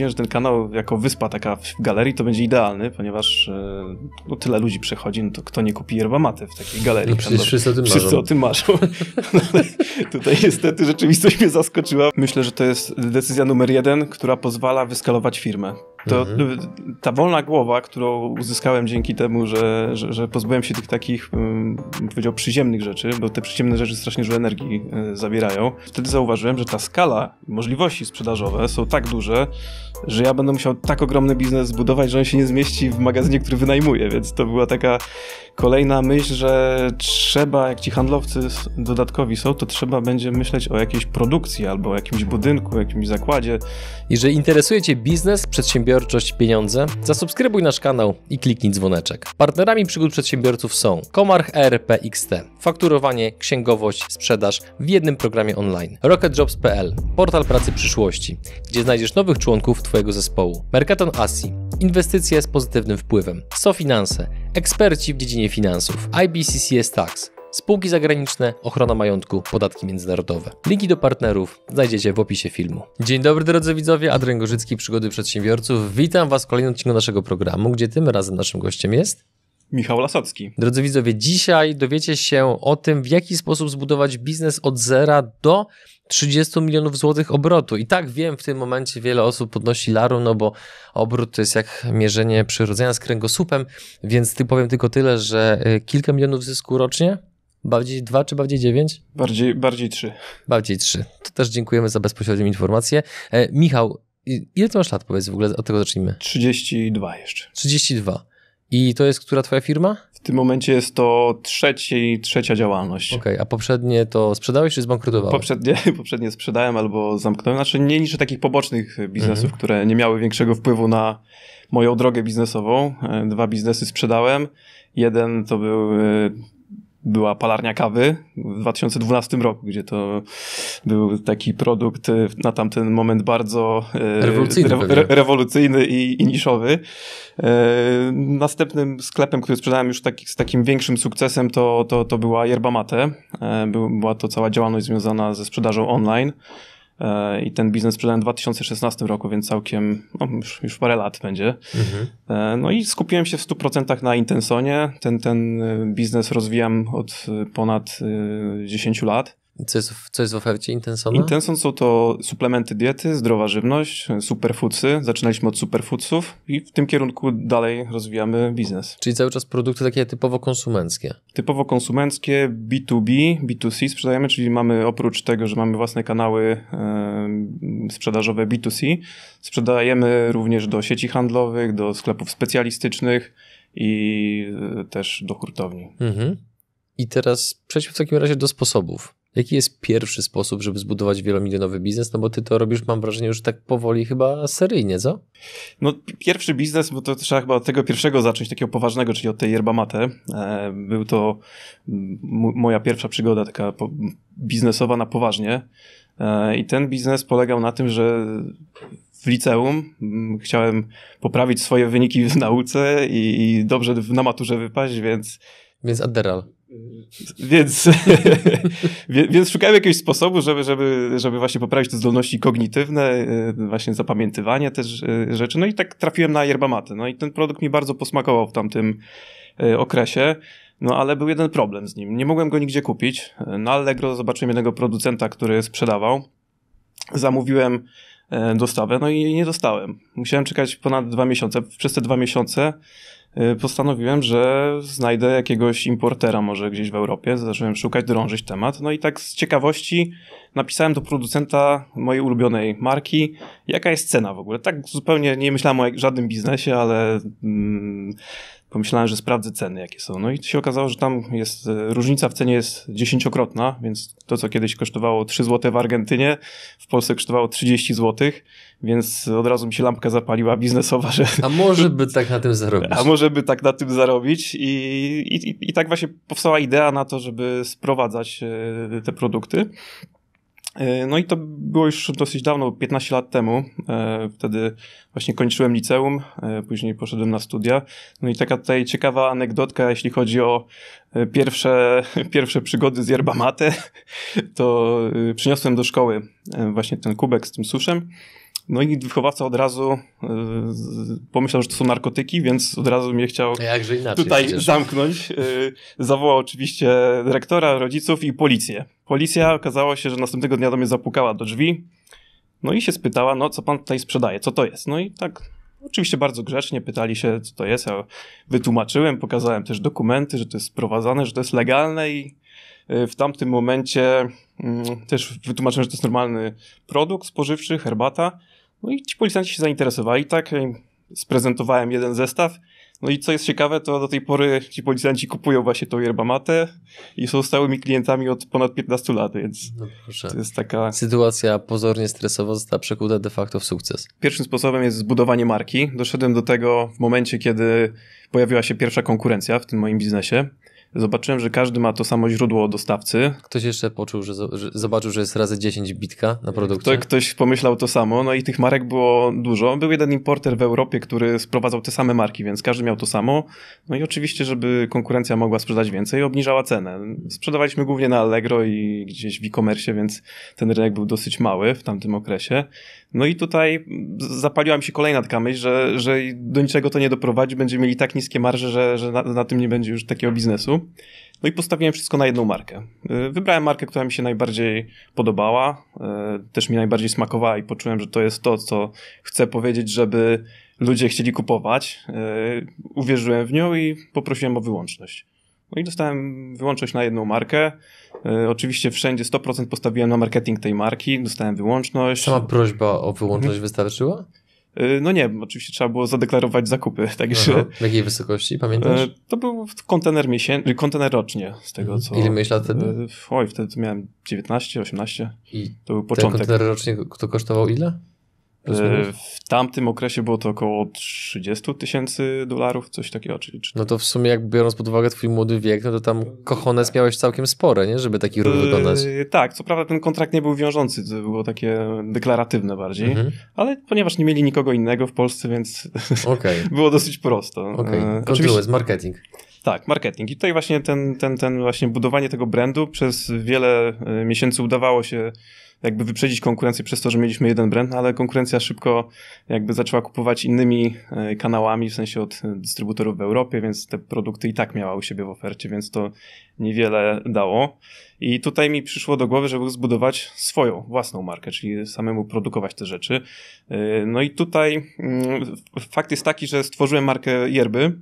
stwierdziłem, że ten kanał jako wyspa taka w galerii to będzie idealny, ponieważ e, no, tyle ludzi przechodzi, no to kto nie kupi yerbamaty w takiej galerii? No, przecież wszyscy o tym wszyscy marzą. O tym marzą. no, tutaj niestety rzeczywistość mnie zaskoczyła. Myślę, że to jest decyzja numer jeden, która pozwala wyskalować firmę. To mhm. ta wolna głowa, którą uzyskałem dzięki temu, że, że, że pozbyłem się tych takich, bym powiedział, przyziemnych rzeczy, bo te przyziemne rzeczy strasznie dużo energii y, zabierają, wtedy zauważyłem, że ta skala, możliwości sprzedażowe są tak duże, że ja będę musiał tak ogromny biznes zbudować, że on się nie zmieści w magazynie, który wynajmuję, więc to była taka Kolejna myśl, że trzeba, jak ci handlowcy dodatkowi są, to trzeba będzie myśleć o jakiejś produkcji albo o jakimś budynku, jakimś zakładzie. Jeżeli interesuje Cię biznes, przedsiębiorczość, pieniądze, zasubskrybuj nasz kanał i kliknij dzwoneczek. Partnerami przygód przedsiębiorców są Komarch ERPXT, fakturowanie, księgowość, sprzedaż w jednym programie online, rocketjobs.pl, portal pracy przyszłości, gdzie znajdziesz nowych członków Twojego zespołu, Mercaton Asi, inwestycje z pozytywnym wpływem, SoFinanse, eksperci w dziedzinie finansów, IBCCS Tax, spółki zagraniczne, ochrona majątku, podatki międzynarodowe. Linki do partnerów znajdziecie w opisie filmu. Dzień dobry drodzy widzowie, Adrian Gorzycki, Przygody Przedsiębiorców. Witam Was w kolejnym odcinku naszego programu, gdzie tym razem naszym gościem jest... Michał Lasocki. Drodzy widzowie, dzisiaj dowiecie się o tym, w jaki sposób zbudować biznes od zera do 30 milionów złotych obrotu. I tak wiem, w tym momencie wiele osób podnosi larum, no bo obrót to jest jak mierzenie przyrodzenia z kręgosłupem, więc ty powiem tylko tyle, że y, kilka milionów zysku rocznie Bardziej dwa czy bardziej dziewięć? Bardziej, bardziej trzy. Bardziej trzy. To też dziękujemy za bezpośrednią informację. E, Michał, ile ty masz lat, powiedz w ogóle, od tego zacznijmy? 32 jeszcze. 32. I to jest która twoja firma? W tym momencie jest to trzeci, trzecia działalność. Okej, okay, a poprzednie to sprzedałeś czy zbankrutowałeś? Poprzednie, poprzednie sprzedałem albo zamknąłem. Znaczy nie liczę takich pobocznych biznesów, mm -hmm. które nie miały większego wpływu na moją drogę biznesową. E, dwa biznesy sprzedałem. Jeden to był e, była palarnia kawy w 2012 roku, gdzie to był taki produkt y, na tamten moment bardzo y, rewolucyjny, re, rewolucyjny i, i, niszowy. Y, następnym sklepem, który sprzedałem już taki, z takim większym sukcesem, to, to, to była Yerba Mate. Była to cała działalność związana ze sprzedażą online. E, i ten biznes sprzedałem w 2016 roku, więc całkiem, no już, już parę lat będzie. Mhm. E, no i skupiłem się w 100% na Intensonie. Ten, ten e, biznes rozwijam od ponad 10 lat. Co jest, co jest w ofercie Intensona? Intenson są to suplementy diety, zdrowa żywność, superfoodsy. Zaczynaliśmy od superfoodsów i w tym kierunku dalej rozwijamy biznes. Czyli cały czas produkty takie typowo konsumenckie. Typowo konsumenckie, B2B, B2C sprzedajemy, czyli mamy oprócz tego, że mamy własne kanały yy, sprzedażowe B2C, sprzedajemy również do sieci handlowych, do sklepów specjalistycznych i e, też do hurtowni. Mhm. I teraz przejdźmy w takim razie do sposobów. Jaki jest pierwszy sposób, żeby zbudować wielomilionowy biznes? No bo ty to robisz, mam wrażenie, już tak powoli chyba seryjnie, co? No pierwszy biznes, bo to trzeba chyba od tego pierwszego zacząć, takiego poważnego, czyli od tej yerba mate. E, był to moja pierwsza przygoda taka biznesowa na poważnie. E, I ten biznes polegał na tym, że w liceum chciałem poprawić swoje wyniki w nauce i dobrze na maturze wypaść, więc... Więc Adderall. Więc, więc szukałem jakiegoś sposobu, żeby, żeby, żeby właśnie poprawić te zdolności kognitywne, y, właśnie zapamiętywanie też y, rzeczy. No i tak trafiłem na yerbamatę. No i ten produkt mi bardzo posmakował w tamtym y, okresie. No ale był jeden problem z nim. Nie mogłem go nigdzie kupić. Na Allegro zobaczyłem jednego producenta, który sprzedawał. Zamówiłem dostawę, no i nie dostałem. Musiałem czekać ponad dwa miesiące. Przez te dwa miesiące Y, postanowiłem, że znajdę jakiegoś importera może gdzieś w Europie. Zacząłem szukać, drążyć temat. No i tak z ciekawości napisałem do producenta mojej ulubionej marki, jaka jest cena w ogóle. Tak zupełnie nie myślałem o żadnym biznesie, ale mm, pomyślałem, że sprawdzę ceny, jakie są. No i się okazało, że tam jest y, różnica w cenie jest dziesięciokrotna, więc to, co kiedyś kosztowało 3 zł w Argentynie, w Polsce kosztowało 30 złotych więc od razu mi się lampka zapaliła biznesowa, że... A może by tak na tym zarobić. A może by tak na tym zarobić i, i, i tak właśnie powstała idea na to, żeby sprowadzać e, te produkty. E, no i to było już dosyć dawno, 15 lat temu. E, wtedy właśnie kończyłem liceum, później poszedłem na studia. No i taka tutaj ciekawa anegdotka, jeśli chodzi o pierwsze, pierwsze przygody z yerba mate, to przyniosłem do szkoły właśnie ten kubek z tym suszem. No i wychowawca od razu y, pomyślał, że to są narkotyki, więc od razu mnie chciał no tutaj przecież. zamknąć. Y, zawołał oczywiście dyrektora, rodziców i policję. Policja okazało się, że następnego dnia do mnie zapukała do drzwi. No i się spytała, no co pan tutaj sprzedaje, co to jest? No i tak oczywiście bardzo grzecznie pytali się, co to jest. Ja wytłumaczyłem, pokazałem też dokumenty, że to jest sprowadzane, że to jest legalne i y, w tamtym momencie mm, też wytłumaczyłem, że to jest normalny produkt spożywczy, herbata. No i ci policjanci się zainteresowali, tak? Sprezentowałem jeden zestaw. No i co jest ciekawe, to do tej pory ci policjanci kupują właśnie tą yerbamatę i są stałymi klientami od ponad 15 lat, więc no to jest taka... Sytuacja pozornie stresowa została przekuta de facto w sukces. Pierwszym sposobem jest zbudowanie marki. Doszedłem do tego w momencie, kiedy pojawiła się pierwsza konkurencja w tym moim biznesie. Zobaczyłem, że każdy ma to samo źródło dostawcy. Ktoś jeszcze poczuł, że, zobaczył, że jest razy 10 bitka na produkcie. Kto, ktoś pomyślał to samo, no i tych marek było dużo. Był jeden importer w Europie, który sprowadzał te same marki, więc każdy miał to samo. No i oczywiście, żeby konkurencja mogła sprzedać więcej, obniżała cenę. Sprzedawaliśmy głównie na Allegro i gdzieś w e-commerce, więc ten rynek był dosyć mały w tamtym okresie. No i tutaj zapaliła mi się kolejna taka myśl, że, że do niczego to nie doprowadzi, będziemy mieli tak niskie marże, że, że na, na tym nie będzie już takiego biznesu. No i postawiłem wszystko na jedną markę. Y, wybrałem markę, która mi się najbardziej podobała, y, też mi najbardziej smakowała i poczułem, że to jest to, co chcę powiedzieć, żeby ludzie chcieli kupować. Y, uwierzyłem w nią i poprosiłem o wyłączność. No i dostałem wyłączność na jedną markę. Oczywiście wszędzie 100% postawiłem na marketing tej marki, dostałem wyłączność. Sama prośba o wyłączność mhm. wystarczyła? Y, no nie, oczywiście trzeba było zadeklarować zakupy, także... W jakiej wysokości, pamiętasz? Y, to był kontener, miesię... Y, kontener rocznie, z tego mhm. co... Ile miałeś lat wtedy? Oj, wtedy to miałem 19, 18. I to był początek. ten kontener rocznie to kosztował ile? Mhm. E, w tamtym okresie było to około 30 tysięcy dolarów, coś takiego. Czyli, No to w sumie, jak biorąc pod uwagę twój młody wiek, no to tam kochones tak. miałeś całkiem spore, nie? Żeby taki ruch e, wykonać. Tak, co prawda ten kontrakt nie był wiążący, to było takie deklaratywne bardziej, mhm. ale ponieważ nie mieli nikogo innego w Polsce, więc okay. było dosyć prosto. Ok. E, okay. Oczywiście... marketing. Tak, marketing. I tutaj właśnie ten, ten, ten właśnie budowanie tego brandu przez wiele miesięcy udawało się jakby wyprzedzić konkurencję przez to, że mieliśmy jeden brand, no ale konkurencja szybko jakby zaczęła kupować innymi e, kanałami, w sensie od e, dystrybutorów w Europie, więc te produkty i tak miała u siebie w ofercie, więc to niewiele dało. I tutaj mi przyszło do głowy, żeby zbudować swoją własną markę, czyli samemu produkować te rzeczy. E, no i tutaj mm, fakt jest taki, że stworzyłem markę Jerby,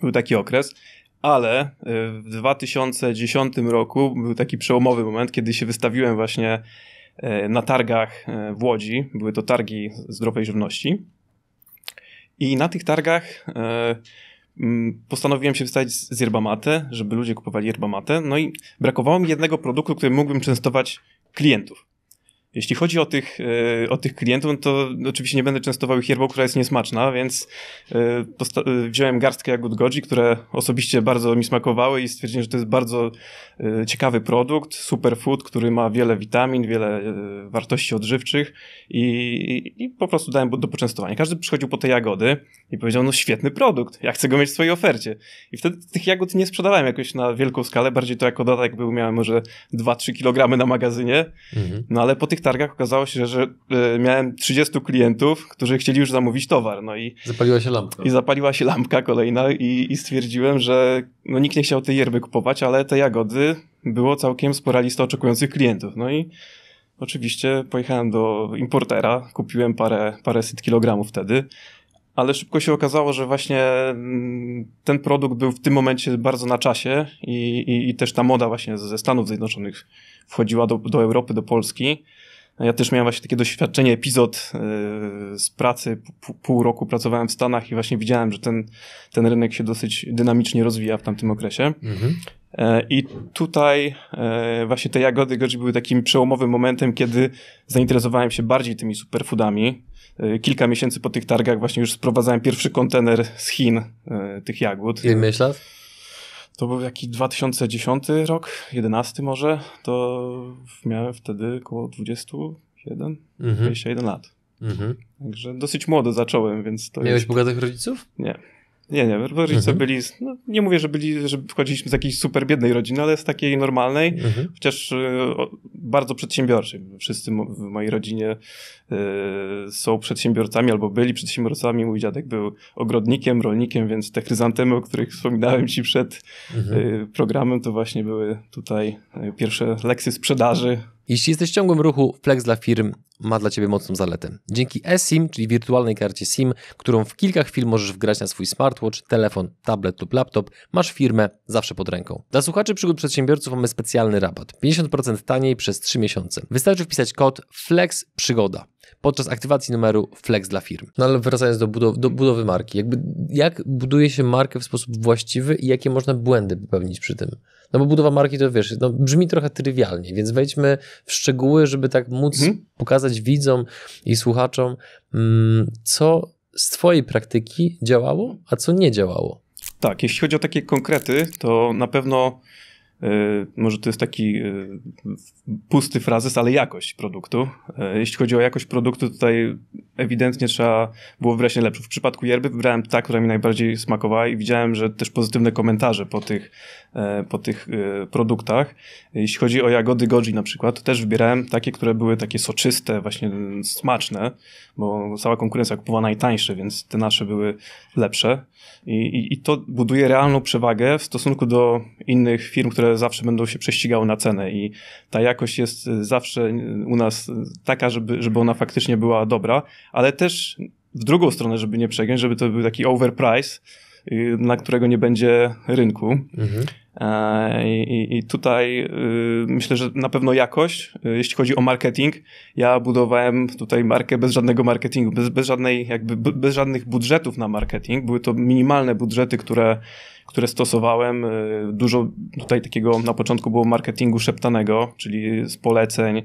był taki okres ale y, w 2010 roku był taki przełomowy moment, kiedy się wystawiłem właśnie y, na targach y, w Łodzi. Były to targi zdrowej żywności. I na tych targach mm, postanowiłem się wystawić z yerbamatę, żeby ludzie kupowali yerbamatę. No i brakowało mi jednego produktu, który mógłbym częstować klientów. Jeśli chodzi o tych, e, o tych klientów, no to oczywiście nie będę częstował ich yerbą, która jest niesmaczna, więc e, e, wziąłem garstkę jagód goji, które osobiście bardzo mi smakowały i stwierdziłem, że to jest bardzo ciekawy produkt, superfood, który ma wiele witamin, wiele wartości odżywczych i, i, i po prostu dałem do poczęstowania. Każdy przychodził po te jagody i powiedział, no świetny produkt, ja chcę go mieć w swojej ofercie. I wtedy tych jagód nie sprzedawałem jakoś na wielką skalę, bardziej to jako dodatek był, miałem może 2-3 kg na magazynie, mhm. no ale po tych targach okazało się, że, że, e, miałem 30 klientów, którzy chcieli już zamówić towar. No i zapaliła się lampka. I zapaliła się lampka kolejna i, i stwierdziłem, że no, nikt nie chciał tej yerby kupować, ale te jagody było całkiem spora lista oczekujących klientów. No i oczywiście pojechałem do importera, kupiłem parę, paręset kilogramów wtedy ale szybko się okazało, że właśnie mm, ten produkt był w tym momencie bardzo na czasie i, i, i też ta moda właśnie ze Stanów Zjednoczonych wchodziła do, do Europy, do Polski. Ja też miałem właśnie takie doświadczenie, epizod e, z pracy. Pół roku pracowałem w Stanach i właśnie widziałem, że ten, ten rynek się dosyć dynamicznie rozwija w tamtym okresie. Mhm. E, I tutaj e, właśnie te jagody goji były takim przełomowym momentem, kiedy zainteresowałem się bardziej tymi superfoodami. Kilka miesięcy po tych targach właśnie już sprowadzałem pierwszy kontener z Chin tych jagód. I myślałem. To był jakiś 2010 rok, 11 może, to miałem wtedy około 21, mhm. 21 lat. Mhm. Także dosyć młodo zacząłem, więc to Miałeś jest... bogatych rodziców? Nie. Nie, nie, rodzice mhm. byli, no, nie mówię, że byli, że wchodziliśmy z jakiejś super biednej rodziny, ale z takiej normalnej, mhm. chociaż e, o, bardzo przedsiębiorczej. Wszyscy w mojej rodzinie y, są przedsiębiorcami albo byli przedsiębiorcami. Mój dziadek był ogrodnikiem, rolnikiem, więc te chryzantemy, o których wspominałem ci przed mhm. y, programem, to właśnie były tutaj pierwsze leksy sprzedaży jeśli jesteś w ciągłym ruchu, Flex dla firm ma dla Ciebie mocną zaletę. Dzięki eSIM, czyli wirtualnej karcie SIM, którą w kilka chwil możesz wgrać na swój smartwatch, telefon, tablet lub laptop, masz firmę zawsze pod ręką. Dla słuchaczy przygód przedsiębiorców mamy specjalny rabat. 50% taniej przez 3 miesiące. Wystarczy wpisać kod FLEXPRZYGODA podczas aktywacji numeru Flex dla firm. No ale wracając do, budow do budowy marki, jakby jak buduje się markę w sposób właściwy i jakie można błędy popełnić przy tym? No bo budowa marki to wiesz, no, brzmi trochę trywialnie, więc wejdźmy w szczegóły, żeby tak móc mhm. pokazać widzom i słuchaczom, mm, co z Twojej praktyki działało, a co nie działało. Tak, jeśli chodzi o takie konkrety, to na pewno Y, może to jest taki y, pusty frazes, ale jakość produktu. Y, jeśli chodzi o jakość produktu, tutaj ewidentnie trzeba było wybrać najlepszą. W przypadku yerby wybrałem ta, która mi najbardziej smakowała i widziałem, że też pozytywne komentarze po tych, po tych produktach. Jeśli chodzi o jagody goji na przykład, to też wybierałem takie, które były takie soczyste, właśnie smaczne, bo cała konkurencja kupowała najtańsze, więc te nasze były lepsze. I, i, i to buduje realną przewagę w stosunku do innych firm, które które zawsze będą się prześcigały na cenę i ta jakość jest y, zawsze y, u nas y, taka, żeby, żeby ona faktycznie była dobra, ale też w drugą stronę, żeby nie przegiąć, żeby to był taki overprice, na którego nie będzie rynku. Mhm. E, I, I, tutaj myślę, że na pewno jakość, jeśli chodzi o marketing, ja budowałem tutaj markę bez żadnego marketingu, bez, bez, żadnej, jakby, bez żadnych budżetów na marketing. Były to minimalne budżety, które które stosowałem. Y, dużo tutaj takiego na początku było marketingu szeptanego, czyli z poleceń. Y,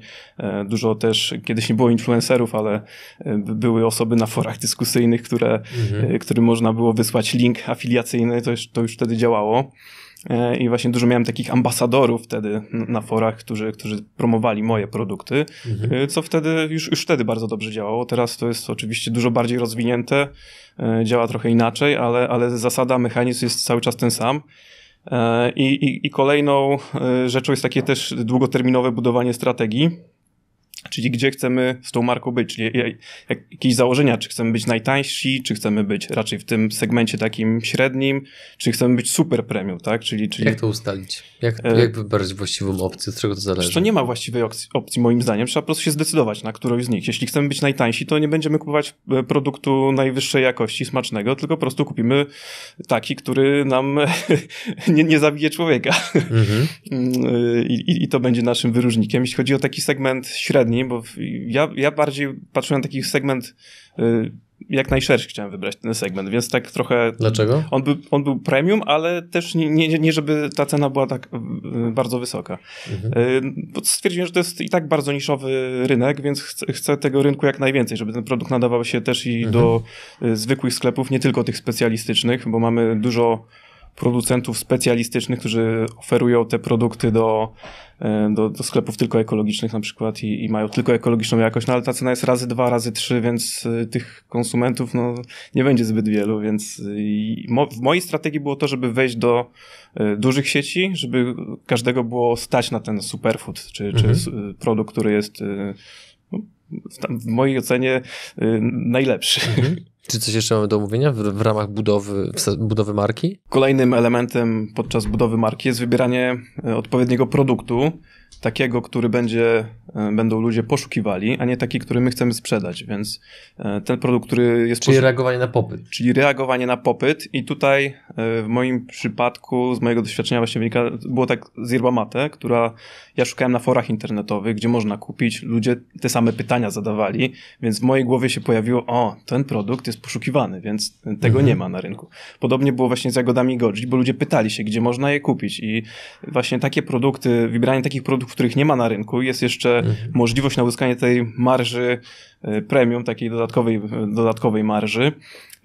dużo też, kiedyś nie było influencerów, ale y, były osoby na forach dyskusyjnych, które, mhm. którym można było wysłać link afiliacyjny, to już, to już wtedy działało. E, I właśnie dużo miałem takich ambasadorów wtedy na forach, którzy, którzy promowali moje produkty, mhm. E, co wtedy już, już wtedy bardzo dobrze działało. Teraz to jest oczywiście dużo bardziej rozwinięte, e, działa trochę inaczej, ale, ale zasada, mechanizm jest cały czas ten sam. I, i, I kolejną rzeczą jest takie też długoterminowe budowanie strategii Czyli gdzie chcemy z tą marką być, czyli jakieś założenia, czy chcemy być najtańsi, czy chcemy być raczej w tym segmencie takim średnim, czy chcemy być super premium, tak? Czyli, czyli... Jak to ustalić? Jak, e... jak wybrać właściwą opcję? z czego to zależy? To nie ma właściwej opcji, moim zdaniem. Trzeba po prostu się zdecydować na którąś z nich. Jeśli chcemy być najtańsi, to nie będziemy kupować e, produktu najwyższej jakości, smacznego, tylko po prostu kupimy taki, który nam nie, nie zabije człowieka. Mhm. Mm, e, I, I to będzie naszym wyróżnikiem. Jeśli chodzi o taki segment średni, dni, bo ja, ja bardziej patrzyłem na taki segment y, jak najszerszy chciałem wybrać ten segment, więc tak trochę... Dlaczego? On był, on był premium, ale też nie, nie, nie żeby ta cena była tak y, bardzo wysoka. Mhm. Y, stwierdziłem, że to jest i tak bardzo niszowy rynek, więc chcę, chcę tego rynku jak najwięcej, żeby ten produkt nadawał się też i mhm. do zwykłych sklepów, nie tylko tych specjalistycznych, bo mamy dużo producentów specjalistycznych, którzy oferują te produkty do, e, do, do sklepów tylko ekologicznych na przykład i, i, mają tylko ekologiczną jakość, no ale ta cena jest razy dwa, razy trzy, więc e, tych konsumentów no, nie będzie zbyt wielu, więc e, mo, w mojej strategii było to, żeby wejść do dużych sieci, żeby każdego było stać na ten superfood, czy, mhm. czy produkt, który jest no, w, mojej ocenie najlepszy. Mhm. Czy coś jeszcze mamy do omówienia w, w ramach budowy, w, budowy marki? Kolejnym elementem podczas budowy marki jest wybieranie e, odpowiedniego produktu, takiego, który będzie, e, będą ludzie poszukiwali, a nie taki, który my chcemy sprzedać. Więc e, ten produkt, który jest. Czyli reagowanie na popyt. Czyli reagowanie na popyt. I tutaj e, w moim przypadku, z mojego doświadczenia właśnie wynika, było tak z mate, która ja szukałem na forach internetowych, gdzie można kupić. Ludzie te same pytania zadawali, więc w mojej głowie się pojawiło, o, ten produkt jest poszukiwany, więc tego mhm. nie ma na rynku. Podobnie było właśnie z jagodami godzić, bo ludzie pytali się, gdzie można je kupić. I właśnie takie produkty, wybranie takich produktów, produktów, których nie ma na rynku. Jest jeszcze mhm. możliwość na uzyskanie tej marży e, premium, takiej dodatkowej, e, dodatkowej marży.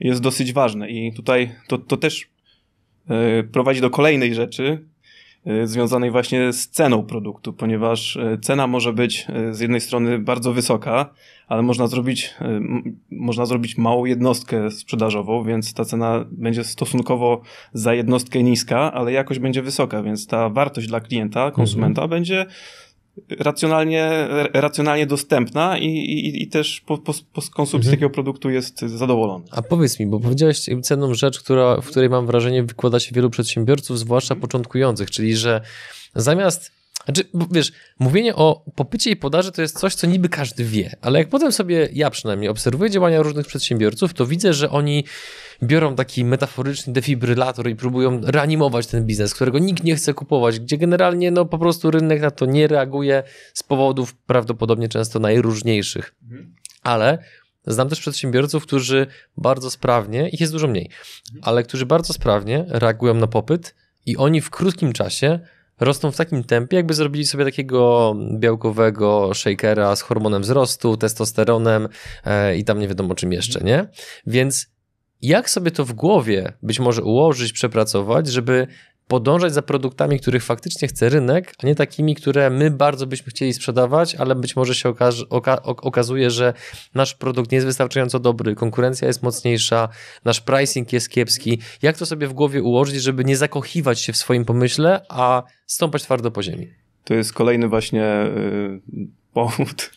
Jest dosyć ważne i tutaj to, to też e, prowadzi do kolejnej rzeczy, Y, związanej właśnie z ceną produktu, ponieważ y, cena może być y, z jednej strony bardzo wysoka, ale można zrobić, można zrobić małą jednostkę sprzedażową, więc ta cena będzie stosunkowo za jednostkę niska, ale jakość będzie wysoka, więc ta wartość dla klienta, konsumenta mhm. będzie racjonalnie, racjonalnie dostępna i, i, i też po, po, po konsumpcji mhm. takiego produktu jest zadowolony. A powiedz mi, bo powiedziałeś cenną rzecz, która, w której mam wrażenie wykłada się wielu przedsiębiorców, zwłaszcza mhm. początkujących, czyli że zamiast znaczy, wiesz, mówienie o popycie i podaży to jest coś, co niby każdy wie, ale jak potem sobie, ja przynajmniej, obserwuję działania różnych przedsiębiorców, to widzę, że oni biorą taki metaforyczny defibrylator i próbują reanimować ten biznes, którego nikt nie chce kupować, gdzie generalnie no po prostu rynek na to nie reaguje z powodów prawdopodobnie często najróżniejszych. Mhm. Ale znam też przedsiębiorców, którzy bardzo sprawnie, ich jest dużo mniej, mhm. ale którzy bardzo sprawnie reagują na popyt i oni w krótkim czasie rosną w takim tempie, jakby zrobili sobie takiego białkowego shakera z hormonem wzrostu, testosteronem e, i tam nie wiadomo czym jeszcze, nie? Więc jak sobie to w głowie być może ułożyć, przepracować, żeby podążać za produktami, których faktycznie chce rynek, a nie takimi, które my bardzo byśmy chcieli sprzedawać, ale być może się oka, okazuje, że nasz produkt nie jest wystarczająco dobry, konkurencja jest mocniejsza, nasz pricing jest kiepski. Jak to sobie w głowie ułożyć, żeby nie zakochiwać się w swoim pomyśle, a stąpać twardo po ziemi? To jest kolejny właśnie y, powód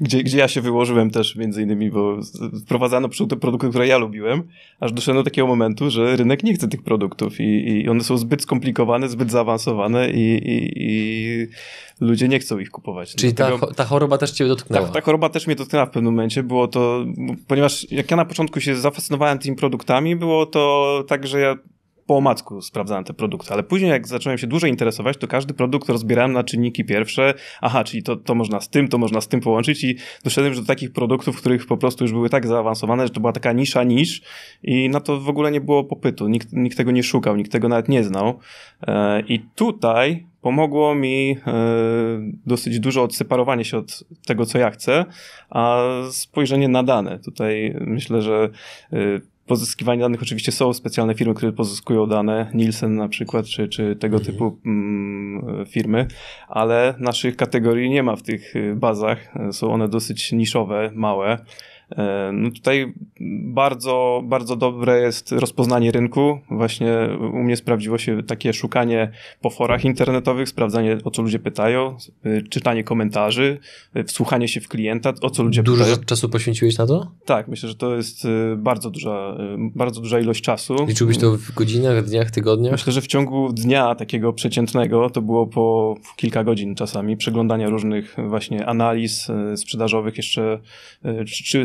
gdzie, gdzie ja się wyłożyłem też między innymi, bo wprowadzano te produkty, które ja lubiłem, aż doszedłem do takiego momentu, że rynek nie chce tych produktów i, i one są zbyt skomplikowane, zbyt zaawansowane i, i, i ludzie nie chcą ich kupować. Czyli Dlatego, ta, ta choroba też cię dotknęła. Ta, ta choroba też mnie dotknęła w pewnym momencie, było to, ponieważ jak ja na początku się zafascynowałem tymi produktami, było to tak, że ja po omacku sprawdzałem te produkty, ale później jak zacząłem się dłużej interesować, to każdy produkt rozbierałem na czynniki pierwsze. Aha, czyli to, to można z tym, to można z tym połączyć i doszedłem już do takich produktów, których po prostu już były tak zaawansowane, że to była taka nisza niż i na to w ogóle nie było popytu. Nikt, nikt tego nie szukał, nikt tego nawet nie znał. E, I tutaj pomogło mi e, dosyć dużo odseparowanie się od tego, co ja chcę, a spojrzenie na dane. Tutaj myślę, że e, pozyskiwanie danych oczywiście są specjalne firmy, które pozyskują dane, Nielsen na przykład, czy, czy tego mhm. typu mm, firmy, ale naszych kategorii nie ma w tych y, bazach. Są one dosyć niszowe, małe. E, no tutaj bardzo, bardzo dobre jest rozpoznanie rynku. Właśnie u mnie sprawdziło się takie szukanie po forach internetowych, sprawdzanie o co ludzie pytają, e, czytanie komentarzy, e, wsłuchanie się w klienta, o co ludzie Dużo pytają. Dużo czasu poświęciłeś na to? Tak, myślę, że to jest bardzo duża, bardzo duża ilość czasu. Liczyłbyś to w godzinach, dniach, tygodniach? Myślę, że w ciągu dnia takiego przeciętnego to było po kilka godzin czasami przeglądania różnych właśnie analiz sprzedażowych jeszcze, czy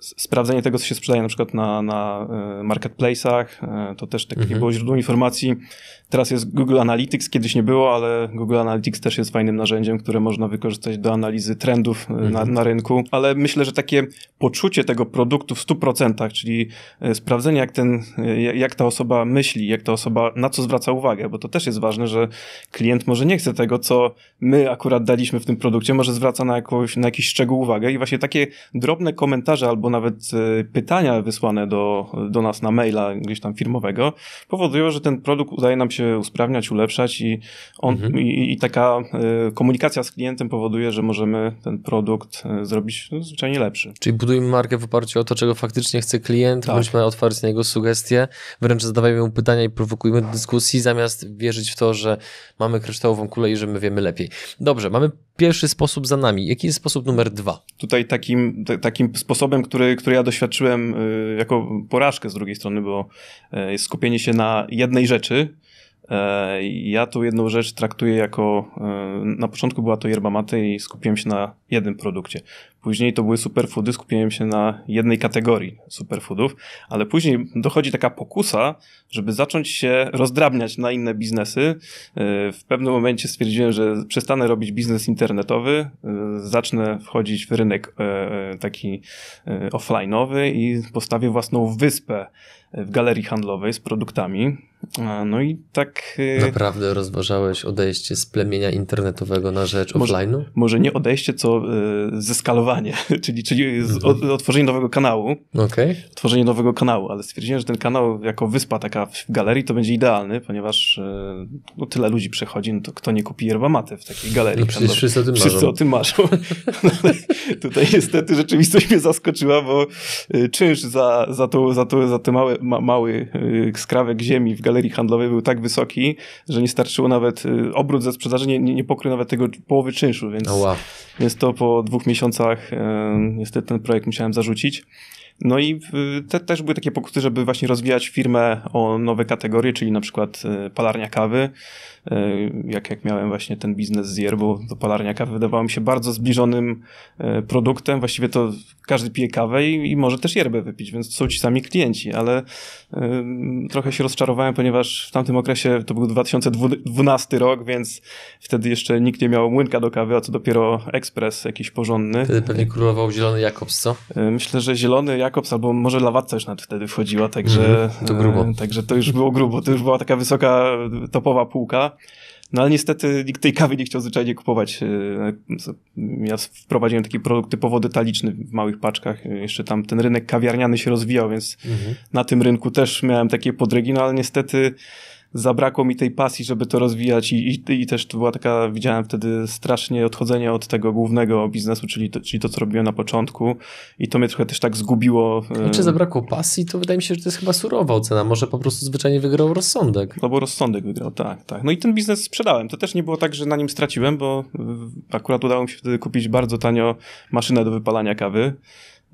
sprawdzenie tego, co się sprzedaje na przykład na, na e, marketplace'ach, e, to też takie mhm. było źródło informacji. Teraz jest Google Analytics, kiedyś nie było, ale Google Analytics też jest fajnym narzędziem, które można wykorzystać do analizy trendów e, mhm. na, na rynku, ale myślę, że takie poczucie tego produktu w 100%, czyli sprawdzenie jak, ten, jak ta osoba myśli, jak ta osoba, na co zwraca uwagę, bo to też jest ważne, że klient może nie chce tego, co my akurat daliśmy w tym produkcie, może zwraca na, jakąś, na jakiś szczegół uwagę i właśnie takie drobne komentarze albo albo nawet e, pytania wysłane do, do nas na maila gdzieś tam firmowego powodują, że ten produkt udaje nam się usprawniać, ulepszać i, on, mhm. i, i, taka e, komunikacja z klientem powoduje, że możemy ten produkt e, zrobić no, zwyczajnie lepszy. Czyli budujmy markę w oparciu o to, czego faktycznie chce klient, tak. bądźmy otwarci na jego sugestie, wręcz zadawajmy mu pytania i prowokujmy do dyskusji, zamiast wierzyć w to, że mamy kryształową kulę i że my wiemy lepiej. Dobrze, mamy pierwszy sposób za nami. Jaki jest sposób numer dwa? Tutaj takim, t- takim sposobem, który który, który ja doświadczyłem y, jako porażkę z drugiej strony, bo e, jest skupienie się na jednej rzeczy. E, ja tą jedną rzecz traktuję jako. E, na początku była to yerba mate i skupiłem się na jednym produkcie. Później to były superfoody, skupiłem się na jednej kategorii superfoodów, ale później dochodzi taka pokusa, żeby zacząć się rozdrabniać na inne biznesy. E, w pewnym momencie stwierdziłem, że przestanę robić biznes internetowy, e, zacznę wchodzić w rynek e, taki offline'owy i postawię własną wyspę w galerii handlowej z produktami. No i tak. Naprawdę rozważałeś odejście z plemienia internetowego na rzecz offline'u? Może, może nie odejście, co zeskalowanie planie, czyli, czyli mhm. otworzenie nowego kanału. Okay. Otworzenie nowego kanału, ale stwierdziłem, że ten kanał jako wyspa taka w galerii to będzie idealny, ponieważ e, no, tyle ludzi przechodzi, no to kto nie kupi yerbamaty w takiej galerii? No przecież no, wszyscy o tym wszyscy marzą. O tym marzą. No, tutaj niestety rzeczywistość mnie zaskoczyła, bo e, czynsz za, za, to, za, to, za ten mały, ma, mały e, skrawek ziemi w galerii handlowej był tak wysoki, że nie starczyło nawet, obrót ze sprzedaży nie, nie pokrył nawet tego połowy czynszu, więc, oh wow. więc to po dwóch miesiącach Niestety ten projekt musiałem zarzucić. No i te, też były takie pokusy, żeby właśnie rozwijać firmę o nowe kategorie, czyli na przykład e, palarnia kawy. E, jak, jak miałem właśnie ten biznes z yerbą do palarnia kawy, wydawało mi się bardzo zbliżonym e, produktem. Właściwie to każdy pije kawę i, i może też yerbę wypić, więc są ci sami klienci, ale e, trochę się rozczarowałem, ponieważ w tamtym okresie to był 2012 rok, więc wtedy jeszcze nikt nie miał młynka do kawy, a co dopiero ekspres jakiś porządny. Wtedy pewnie królował zielony Jakobs, co? Myślę, że zielony Jakobs albo może lawatca już nawet wtedy wchodziła, także... Mm, to grubo. Także to już było grubo, to już była taka wysoka topowa półka. No ale niestety nikt tej kawy nie chciał zwyczajnie kupować. E, ja wprowadziłem taki produkt typowo detaliczny w małych paczkach. E, jeszcze tam ten rynek kawiarniany się rozwijał, więc mhm. na tym rynku też miałem takie podregi, no ale niestety zabrakło mi tej pasji, żeby to rozwijać i, i, i, też to była taka, widziałem wtedy strasznie odchodzenie od tego głównego biznesu, czyli to, czyli to, co robiłem na początku i to mnie trochę też tak zgubiło. E, Czy znaczy, zabrakło pasji, to wydaje mi się, że to jest chyba surowa ocena, może po prostu zwyczajnie wygrał rozsądek. No bo rozsądek wygrał, tak, tak. No i ten biznes sprzedałem, to też nie było tak, że na nim straciłem, bo akurat udało mi się wtedy kupić bardzo tanio maszynę do wypalania kawy,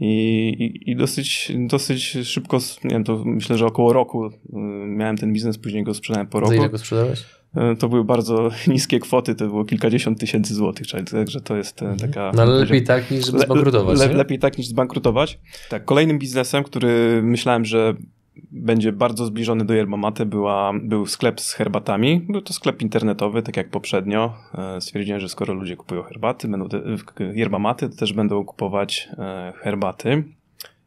i, i, dosyć, dosyć szybko, nie, wiem to myślę, że około roku y, miałem ten biznes, później go sprzedałem po roku. Za ile go sprzedałeś? Y, to były bardzo niskie kwoty, to było kilkadziesiąt tysięcy złotych, także to jest e, mhm. taka... No ale lepiej tak niż zbankrutować. Le, le, lepiej tak niż zbankrutować. Tak, kolejnym biznesem, który myślałem, że będzie bardzo zbliżony do yerba mate. Była, był sklep z herbatami. Był to sklep internetowy, tak jak poprzednio. E, stwierdziłem, że skoro ludzie kupują herbaty, będą te, yerba mate, to też będą kupować e, herbaty.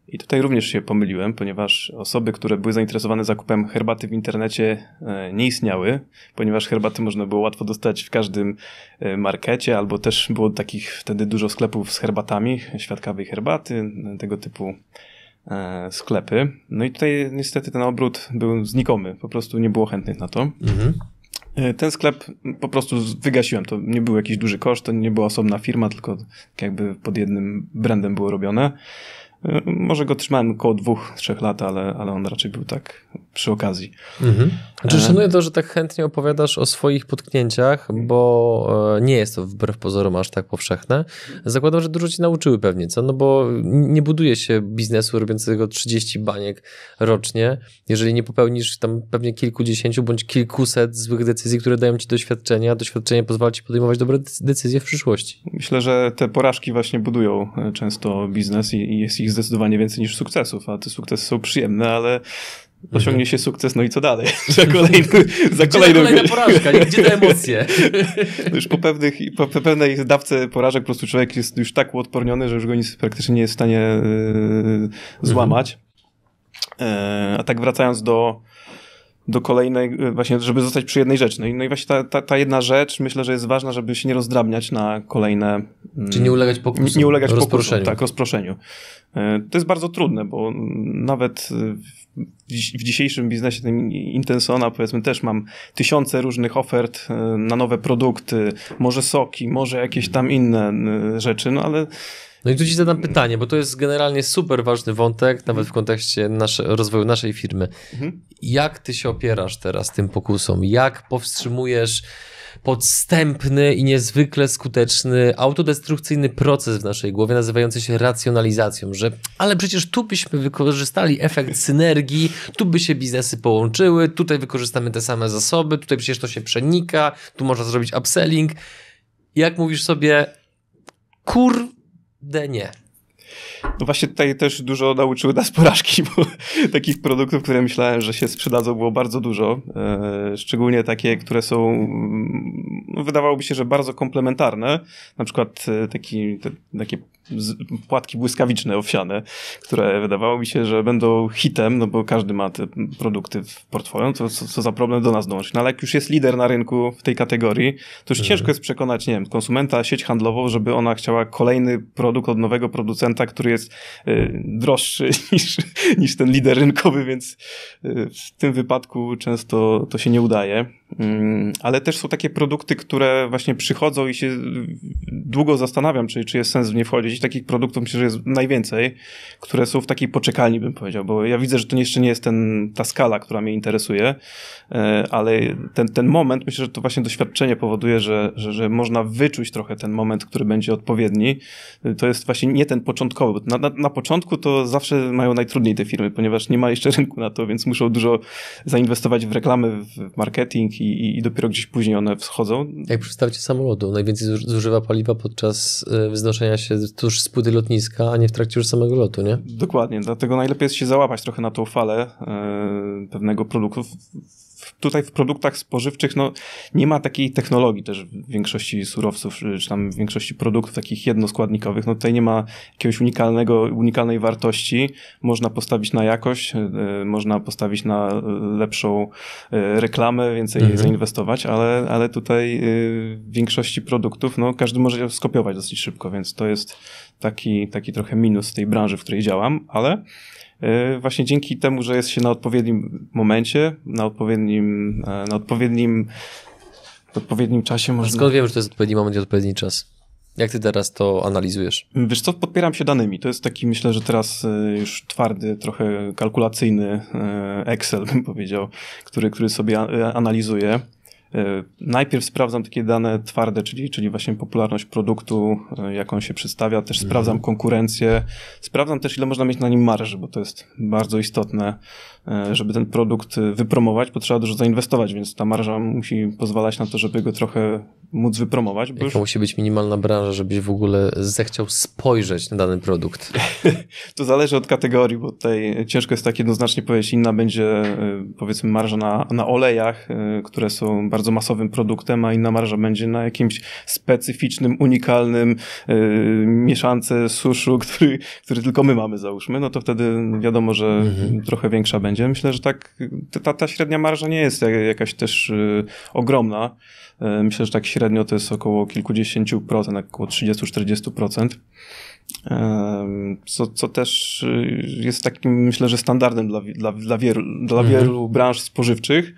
I tutaj również się pomyliłem, ponieważ osoby, które były zainteresowane zakupem herbaty w internecie, e, nie istniały, ponieważ herbaty można było łatwo dostać w każdym markecie, albo też było takich wtedy dużo sklepów z herbatami, świadkawej herbaty, tego typu E, sklepy. No i tutaj niestety ten obrót był znikomy, po prostu nie było chętnych na to. Mhm. E, ten sklep po prostu wygasiłem. To nie był jakiś duży koszt, to nie była osobna firma, tylko tak jakby pod jednym brandem było robione. Może go trzymałem około dwóch, trzech lat, ale, ale on raczej był tak przy okazji. Mhm. Znaczy, e, szanuję to, że tak chętnie opowiadasz o swoich potknięciach, bo e, nie jest to wbrew pozorom aż tak powszechne. Zakładam, że dużo ci nauczyły pewnie, co? No bo nie buduje się biznesu robiącego 30 baniek rocznie, jeżeli nie popełnisz tam pewnie kilkudziesięciu bądź kilkuset złych decyzji, które dają ci doświadczenia, a doświadczenie pozwala ci podejmować dobre decyzje w przyszłości. Myślę, że te porażki właśnie budują e, często biznes i jest ich zdecydowanie więcej niż sukcesów, a te sukcesy są przyjemne, ale mhm. osiągnie się sukces, no i co dalej? Za, kolejny, za kolejną... Gdzie kolejna porażka, gdzie te emocje? No już po, pewnych, po pewnej dawce porażek po prostu człowiek jest już tak uodporniony, że już go nic praktycznie nie jest w stanie yy, mhm. złamać. Yy, a tak wracając do do kolejnej, e, właśnie, żeby zostać przy jednej rzeczy. No i, no i właśnie ta, ta, ta, jedna rzecz myślę, że jest ważna, żeby się nie rozdrabniać na kolejne. Mm, Czy nie ulegać pokusom? Nie, ulegać rozproszeniu. Pokusom, tak, rozproszeniu. E, to jest bardzo trudne, bo nawet e, w, w dzisiejszym biznesie tym Intensona powiedzmy też mam tysiące różnych ofert na nowe produkty, może soki, może jakieś tam inne rzeczy, no ale no i tu ci zadam pytanie, bo to jest generalnie super ważny wątek, nawet w kontekście nasze, rozwoju naszej firmy. Mhm. Jak ty się opierasz teraz tym pokusom? Jak powstrzymujesz podstępny i niezwykle skuteczny autodestrukcyjny proces w naszej głowie, nazywający się racjonalizacją, że ale przecież tu byśmy wykorzystali efekt synergii, tu by się biznesy połączyły, tutaj wykorzystamy te same zasoby, tutaj przecież to się przenika, tu można zrobić upselling. Jak mówisz sobie, kur, nie. No właśnie tutaj też dużo nauczyły nas porażki, bo takich produktów, które myślałem, że się sprzedadzą, było bardzo dużo. E, szczególnie takie, które są, mm, no wydawałoby się, że bardzo komplementarne. Na przykład e, taki, te, takie płatki błyskawiczne owsiane, które wydawało mi się, że będą hitem, no bo każdy ma te produkty w portfolio, to co, co za problem do nas dołączyć. No ale jak już jest lider na rynku w tej kategorii, to już mhm. ciężko jest przekonać, nie wiem, konsumenta, sieć handlową, żeby ona chciała kolejny produkt od nowego producenta, który jest y, droższy niż, niż ten lider rynkowy, więc y, w tym wypadku często to się nie udaje. Mm, ale też są takie produkty, które właśnie przychodzą i się długo zastanawiam, czy, czy jest sens w nie wchodzić. Takich produktów myślę, że jest najwięcej, które są w takiej poczekalni, bym powiedział, bo ja widzę, że to jeszcze nie jest ten, ta skala, która mnie interesuje, e, ale ten, ten moment, myślę, że to właśnie doświadczenie powoduje, że, że, że można wyczuć trochę ten moment, który będzie odpowiedni. E, to jest właśnie nie ten początkowy. Na, na, na początku to zawsze mają najtrudniej te firmy, ponieważ nie ma jeszcze rynku na to, więc muszą dużo zainwestować w reklamy, w marketing i, i, dopiero gdzieś później one wschodzą. Jak przy starcie samolotu, najwięcej zużywa paliwa podczas e, wznoszenia się tuż z płyty lotniska, a nie w trakcie już samego lotu, nie? Dokładnie, dlatego najlepiej jest się załapać trochę na tą falę yy, pewnego produktu, tutaj w produktach spożywczych no, nie ma takiej technologii też w większości surowców, czy tam w większości produktów takich jednoskładnikowych. No tutaj nie ma jakiegoś unikalnego, unikalnej wartości. Można postawić na jakość, e, można postawić na e, lepszą e, reklamę, więcej mhm. zainwestować, ale, ale tutaj w większości produktów no, każdy może skopiować dosyć szybko, więc to jest taki, taki trochę minus tej branży, w której działam, ale E, właśnie dzięki temu, że jest się na odpowiednim momencie, na odpowiednim, e, na odpowiednim, odpowiednim czasie można... Skąd wiem, że to jest odpowiedni moment i odpowiedni czas? Jak ty teraz to analizujesz? Wiesz co, podpieram się danymi. To jest taki, myślę, że teraz e, już twardy, trochę kalkulacyjny Excel, bym powiedział, który, który sobie analizuję. E, najpierw sprawdzam takie dane twarde, czyli, czyli właśnie popularność produktu, e, jak on się przedstawia. Też sprawdzam mhm. konkurencję. Sprawdzam też, ile można mieć na nim marży, bo to jest bardzo istotne. E, żeby ten produkt wypromować, potrzeba dużo zainwestować, więc ta marża musi pozwalać na to, żeby go trochę móc wypromować. Bo już... musi być minimalna branża, żebyś w ogóle zechciał spojrzeć na dany produkt? to zależy od kategorii, bo tutaj ciężko jest tak jednoznacznie powiedzieć, inna będzie e, powiedzmy marża na, na olejach, e, które są bardzo masowym produktem, a inna marża będzie na jakimś specyficznym, unikalnym yy, mieszance suszu, który, który tylko my mamy załóżmy, no to wtedy wiadomo, że mhm. trochę większa będzie będzie. Myślę, że tak ta, ta średnia marża nie jest jakaś też y, ogromna. Y, myślę, że tak średnio to jest około kilkudziesięciu procent, tak około 30-40%. Y, co, co też jest takim, myślę, że standardem dla, dla, dla, wielu, dla mhm. wielu branż spożywczych.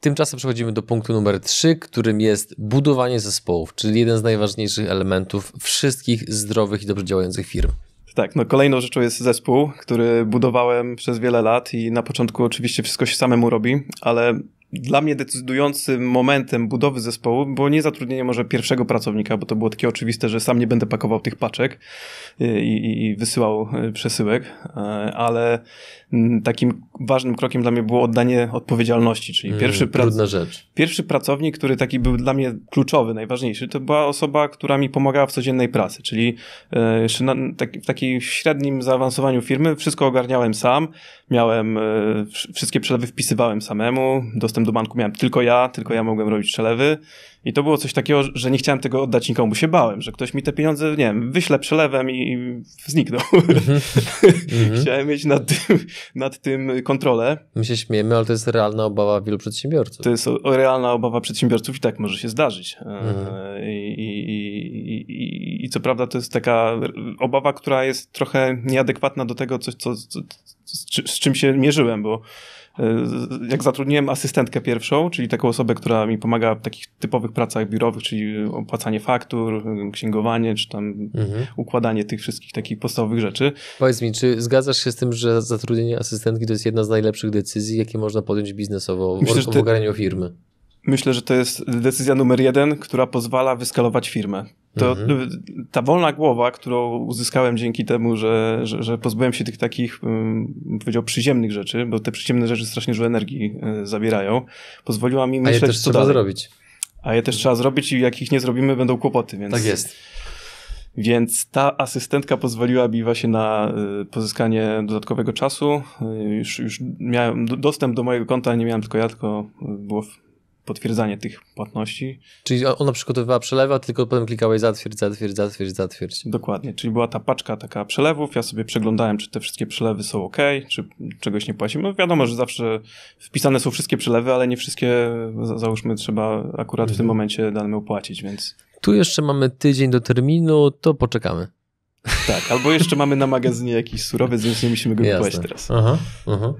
Tymczasem przechodzimy do punktu numer 3, którym jest budowanie zespołów, czyli jeden z najważniejszych elementów wszystkich zdrowych i dobrze działających firm. Tak, no kolejną rzeczą jest zespół, który budowałem przez wiele lat i na początku oczywiście wszystko się samemu robi, ale dla mnie decydującym momentem budowy zespołu było nie zatrudnienie może pierwszego pracownika, bo to było takie oczywiste, że sam nie będę pakował tych paczek y, i, i wysyłał y, przesyłek, y, ale mm, takim ważnym krokiem dla mnie było oddanie odpowiedzialności, czyli mm, pierwszy, pra- rzecz. pierwszy pracownik, który taki był dla mnie kluczowy, najważniejszy, to była osoba, która mi pomagała w codziennej pracy, czyli w takim średnim zaawansowaniu firmy wszystko ogarniałem sam, miałem wszystkie przelewy wpisywałem samemu, dostęp potem do banku miałem tylko ja, tylko ja mogłem robić przelewy i to było coś takiego, że nie chciałem tego oddać nikomu, się bałem, że ktoś mi te pieniądze, nie wiem, wyśle przelewem i, zniknął. Mm-hmm. Mhm. chciałem mieć nad tym, nad tym kontrolę. My się śmiejemy, ale to jest realna obawa wielu przedsiębiorców. To jest realna obawa przedsiębiorców i tak może się zdarzyć. Mm-hmm. I, i, I, co prawda to jest taka obawa, która jest trochę nieadekwatna do tego, co, co, co z, z czym się mierzyłem, bo E, jak zatrudniłem asystentkę pierwszą, czyli taką osobę, która mi pomaga w takich typowych pracach biurowych, czyli e, opłacanie faktur, e, księgowanie, czy tam mhm. układanie tych wszystkich takich podstawowych rzeczy. Powiedz mi, czy zgadzasz się z tym, że zatrudnienie asystentki to jest jedna z najlepszych decyzji, jakie można podjąć biznesowo w, Myślę, w ogarnianiu ty... firmy? myślę, że to jest decyzja numer jeden, która pozwala wyskalować firmę. To, mhm. Ta wolna głowa, którą uzyskałem dzięki temu, że, że, że pozbyłem się tych takich, um, powiedział, przyziemnych rzeczy, bo te przyziemne rzeczy strasznie dużo energii e, zabierają, pozwoliła mi myśleć, A je też co trzeba dalej. zrobić. A je też trzeba zrobić i jak ich nie zrobimy, będą kłopoty. Więc... Tak jest. Więc ta asystentka pozwoliła mi właśnie na y, pozyskanie dodatkowego czasu. Y, już, już miałem dostęp do mojego konta, nie miałem tylko ja, tylko było potwierdzanie tych płatności. Czyli ona przygotowywała a tylko potem klikałeś zatwierdź, zatwierdź, zatwierdź, zatwierdź. Dokładnie, czyli była ta paczka taka przelewów, ja sobie przeglądałem, czy te wszystkie przelewy są ok, czy czegoś nie płacimy. No wiadomo, że zawsze wpisane są wszystkie przelewy, ale nie wszystkie, załóżmy, trzeba akurat mhm. w tym mhm. momencie danym opłacić, więc... Tu jeszcze mamy tydzień do terminu, to poczekamy. Tak, albo jeszcze mamy na magazynie jakiś surowiec, więc nie musimy go kupować teraz. Aha, aha.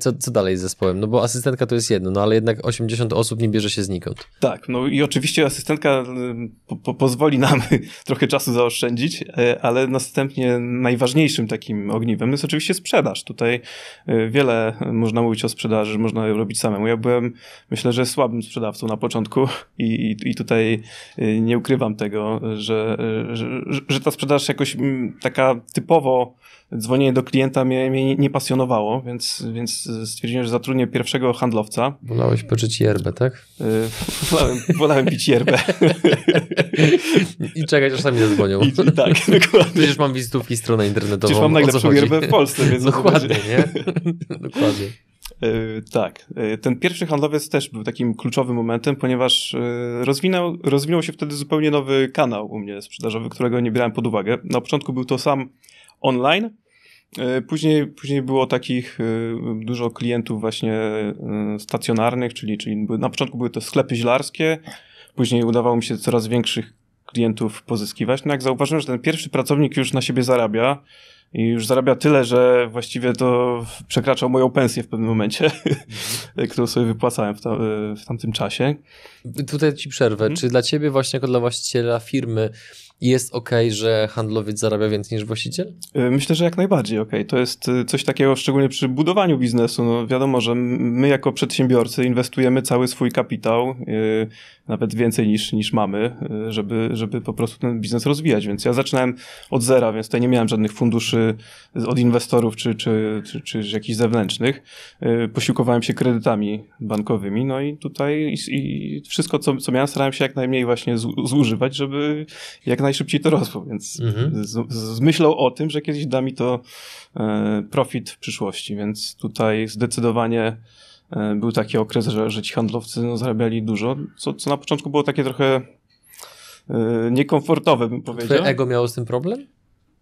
Co, co dalej z zespołem? No bo asystentka to jest jedno, no ale jednak 80 osób nie bierze się znikąd. Tak, no i oczywiście asystentka y, po, po pozwoli nam trochę czasu zaoszczędzić, y, ale następnie najważniejszym takim ogniwem jest oczywiście sprzedaż. Tutaj y, wiele można mówić o sprzedaży, można ją robić samemu. Ja byłem, myślę, że słabym sprzedawcą na początku i, i tutaj nie ukrywam tego, że, że, że ta sprzedaż jakoś mm, taka typowo dzwonienie do klienta mnie, mnie nie pasjonowało, więc, więc stwierdziłem, że zatrudnię pierwszego handlowca. Wolałeś poczuć yerbę, tak? Y, wolałem, wolałem pić yerbę. I czekać, aż sami zadzwonią. I, tak, dokładnie. Przecież mam wizytówki stronę internetową. Przecież mam najlepszą yerbę w Polsce, więc... Dokładnie, nie? dokładnie. Y, tak. Y, ten pierwszy handlowiec też był takim kluczowym momentem, ponieważ rozwinął, rozwinął się wtedy zupełnie nowy kanał u mnie sprzedażowy, którego nie brałem pod uwagę. Na początku był to sam online. E, później, później było takich e, dużo klientów właśnie e, stacjonarnych, czyli, czyli na początku były to sklepy zielarskie, później udawało mi się coraz większych klientów pozyskiwać. No jak zauważyłem, że ten pierwszy pracownik już na siebie zarabia, i już zarabia tyle, że właściwie to przekraczał moją pensję w pewnym momencie, którą sobie wypłacałem w, tam, w tamtym czasie. Tutaj ci przerwę. Mhm. Czy dla ciebie właśnie jako dla właściciela firmy jest ok, że handlowiec zarabia więcej niż właściciel? E, myślę, że jak najbardziej ok. To jest e, coś takiego, szczególnie przy budowaniu biznesu. No wiadomo, że my jako przedsiębiorcy inwestujemy cały swój kapitał, e, nawet więcej niż, niż mamy, żeby, żeby po prostu ten biznes rozwijać. Więc ja zaczynałem od zera, więc tutaj nie miałem żadnych funduszy czy od inwestorów, czy, czy, czy, czy jakichś zewnętrznych. Y, posiłkowałem się kredytami bankowymi, no i tutaj i wszystko, co, co miałem, starałem się jak najmniej właśnie zużywać, żeby jak najszybciej to rosło, więc mhm. z, z myślą o tym, że kiedyś da mi to e, profit w przyszłości, więc tutaj zdecydowanie e, był taki okres, że, że ci handlowcy no, zarabiali dużo, co, co na początku było takie trochę e, niekomfortowe, bym powiedział. Twoje ego miało z tym problem?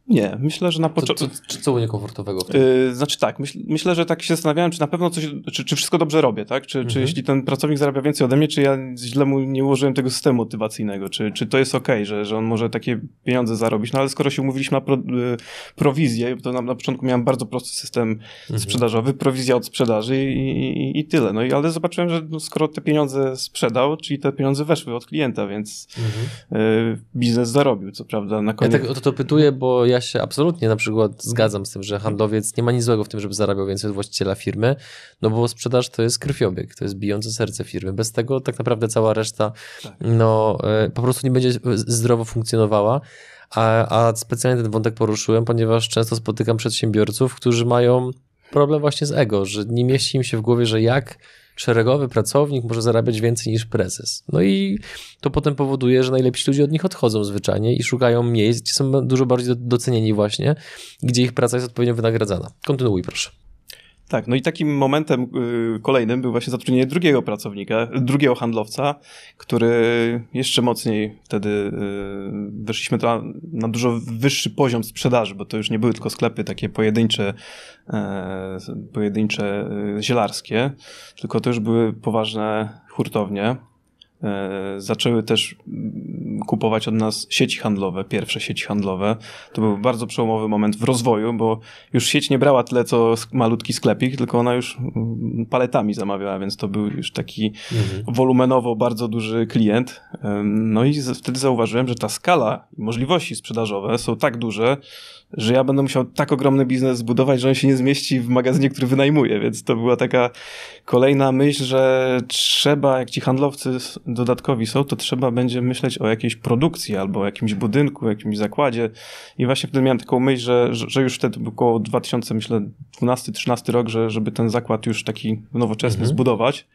Nie, myślę, że na początku. Co było niekomfortowego w tym? Yy, znaczy tak, myśl, myślę, że tak się zastanawiałem, czy na pewno coś, czy, czy wszystko dobrze robię, tak? Czy, mhm. czy jeśli ten pracownik zarabia więcej ode mnie, czy ja źle mu nie ułożyłem tego systemu motywacyjnego, czy, czy to jest ok, że, że on może takie pieniądze zarobić. No ale skoro się umówiliśmy na pro, yy, prowizję, to na, na, początku miałem bardzo prosty system mhm. sprzedażowy, prowizja od sprzedaży i, i, i tyle. No i ale zobaczyłem, że no, skoro te pieniądze sprzedał, czyli te pieniądze weszły od klienta, więc mhm. yy, biznes zarobił, co prawda na koniec. Ja tak o to pytuję, bo ja ja się absolutnie na przykład zgadzam z tym, że handlowiec nie ma nic złego w tym, żeby zarabiał więcej od właściciela firmy, no bo sprzedaż to jest krwiobieg, to jest bijące serce firmy. Bez tego tak naprawdę cała reszta tak. no, e, po prostu nie będzie zdrowo funkcjonowała. A, a specjalnie ten wątek poruszyłem, ponieważ często spotykam przedsiębiorców, którzy mają problem właśnie z ego, że nie mieści im się w głowie, że jak szeregowy pracownik może zarabiać więcej niż prezes. No i to potem powoduje, że najlepsi ludzie od nich odchodzą zwyczajnie i szukają miejsc, gdzie są dużo bardziej docenieni właśnie, gdzie ich praca jest odpowiednio wynagradzana. Kontynuuj proszę. Tak, no i takim momentem y, kolejnym był właśnie zatrudnienie drugiego pracownika, drugiego handlowca, który jeszcze mocniej wtedy y, weszliśmy na, na dużo wyższy poziom sprzedaży, bo to już nie były tylko sklepy takie pojedyncze, y, pojedyncze zielarskie, tylko to już były poważne hurtownie. E, zaczęły też kupować od nas sieci handlowe, pierwsze sieci handlowe. To był bardzo przełomowy moment w rozwoju, bo już sieć nie brała tyle, co malutki sklepik, tylko ona już mm, paletami zamawiała, więc to był już taki mhm. wolumenowo bardzo duży klient. E, no i wtedy zauważyłem, że ta skala i możliwości sprzedażowe są tak duże, że ja będę musiał tak ogromny biznes zbudować, że on się nie zmieści w magazynie, który wynajmuję. Więc to była taka kolejna myśl, że trzeba, jak ci handlowcy dodatkowi są, to trzeba będzie myśleć o jakiejś produkcji albo o jakimś budynku, jakimś zakładzie. I właśnie wtedy miałem taką myśl, że, że już wtedy był około 2000, myślę, 12-13 rok, że, żeby ten zakład już taki nowoczesny mhm. zbudować.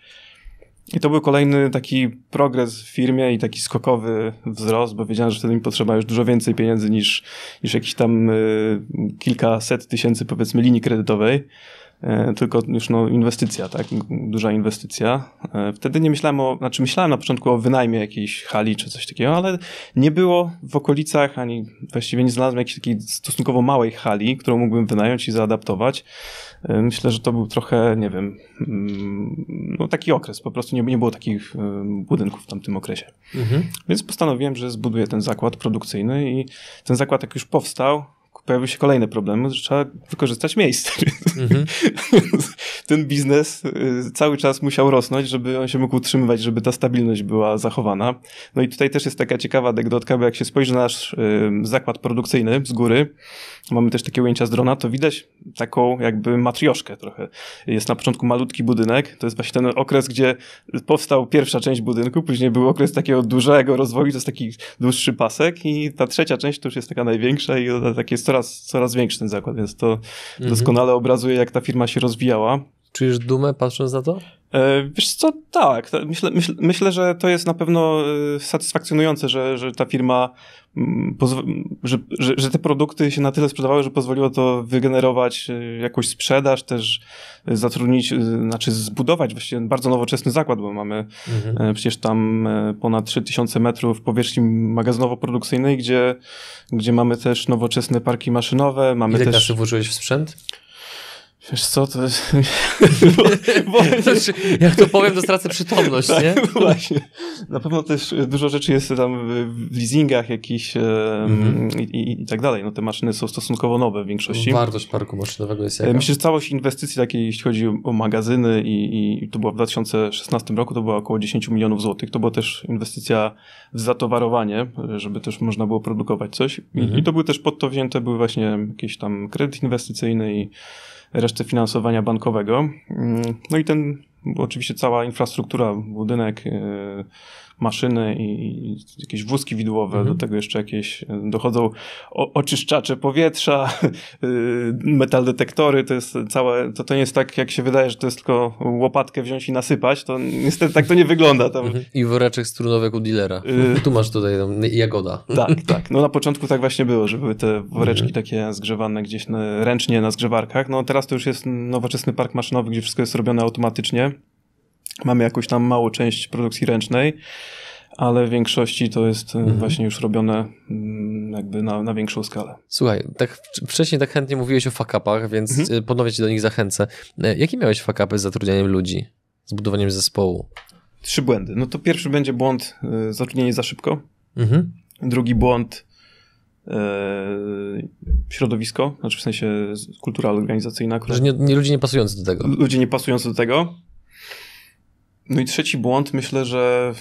I to był kolejny taki progres w firmie i taki skokowy wzrost, bo wiedziałem, że wtedy mi potrzeba już dużo więcej pieniędzy niż, niż jakieś tam y, kilkaset tysięcy, powiedzmy, linii kredytowej. E, tylko już no, inwestycja, tak? Duża inwestycja. E, wtedy nie myślałem o, znaczy myślałem na początku o wynajmie jakiejś hali czy coś takiego, ale nie było w okolicach ani właściwie nie znalazłem jakiejś takiej stosunkowo małej hali, którą mógłbym wynająć i zaadaptować. E, myślę, że to był trochę, nie wiem, mm, no taki okres, po prostu nie, nie było takich budynków w tamtym okresie. Mhm. Więc postanowiłem, że zbuduję ten zakład produkcyjny i ten zakład jak już powstał, pojawiły się kolejny problem, że trzeba wykorzystać miejsce. Mhm. Ten biznes y, cały czas musiał rosnąć, żeby on się mógł utrzymywać, żeby ta stabilność była zachowana. No i tutaj też jest taka ciekawa anegdotka, bo jak się spojrzy na nasz zakład produkcyjny z góry, mamy też takie ujęcia z drona, to widać taką jakby matrioszkę trochę. Jest na początku malutki budynek, to jest właśnie ten okres, gdzie powstał pierwsza część budynku, później był okres takiego dużego rozwoju, to jest taki dłuższy pasek i ta trzecia część to już jest taka największa i ona takie jest coraz, coraz większy ten zakład, więc to mhm. doskonale obrazuje, jak ta firma się rozwijała. Czujesz dumę patrząc na to? E, wiesz co, tak. Myślę, myśl, myślę, że to jest na pewno e, satysfakcjonujące, że, że ta firma, mm, że, że, że, te produkty się na tyle sprzedawały, że pozwoliło to wygenerować e, jakąś sprzedaż, też zatrudnić, znaczy zbudować właściwie bardzo nowoczesny zakład, bo mamy mhm. przecież tam ponad 3000 metrów powierzchni magazynowo-produkcyjnej, gdzie, gdzie mamy też nowoczesne parki maszynowe. Mamy Ile też... kasy włożyłeś w sprzęt? Wiesz co, to jest... bo, bo... Znaczy, jak to powiem, to stracę przytomność, tak, nie? Właśnie. Na pewno też dużo rzeczy jest tam w leasingach jakichś mm -hmm. i, i, tak dalej. No te maszyny są stosunkowo nowe w większości. Wartość parku maszynowego jest e, jaka? Myślę, że całość inwestycji takiej, jeśli chodzi o magazyny i, i to była w 2016 roku, to była około 10 milionów złotych. To była też inwestycja w zatowarowanie, żeby też można było produkować coś. I, mm -hmm. i to były też pod to wzięte były właśnie jakieś tam kredyt inwestycyjny i resztę finansowania bankowego. Mm, no i ten, oczywiście cała infrastruktura, budynek, y, maszyny i, jakieś wózki widłowe, mhm. do tego jeszcze jakieś e, dochodzą o, oczyszczacze powietrza, e, metal detektory, to jest całe, to, to nie jest tak jak się wydaje, że to jest tylko łopatkę wziąć i nasypać, to niestety tak to nie wygląda. Tam. Mhm. I woreczek strunowek u dealera. E, no, tu masz tutaj jagoda. Tak, tak. No na początku tak właśnie było, że były te woreczki mhm. takie zgrzewane gdzieś na, ręcznie na zgrzewarkach. No teraz to już jest nowoczesny park maszynowy, gdzie wszystko jest robione automatycznie. Mamy jakąś tam małą część produkcji ręcznej, ale w większości to jest e, mhm. właśnie już robione mm, jakby na, na większą skalę. Słuchaj, tak wcześniej tak chętnie mówiłeś o fakapach, więc mhm. E, ponownie cię do nich zachęcę. E, jakie miałeś fakapy z zatrudnianiem ludzi, z budowaniem zespołu? Trzy błędy. No to pierwszy będzie błąd zatrudnienie za szybko. Mhm. Drugi błąd środowisko, znaczy w sensie kultura organizacyjna. Która... Że nie, nie, ludzie nie pasujący do tego. Ludzie nie pasujący do tego. No i trzeci błąd, myślę, że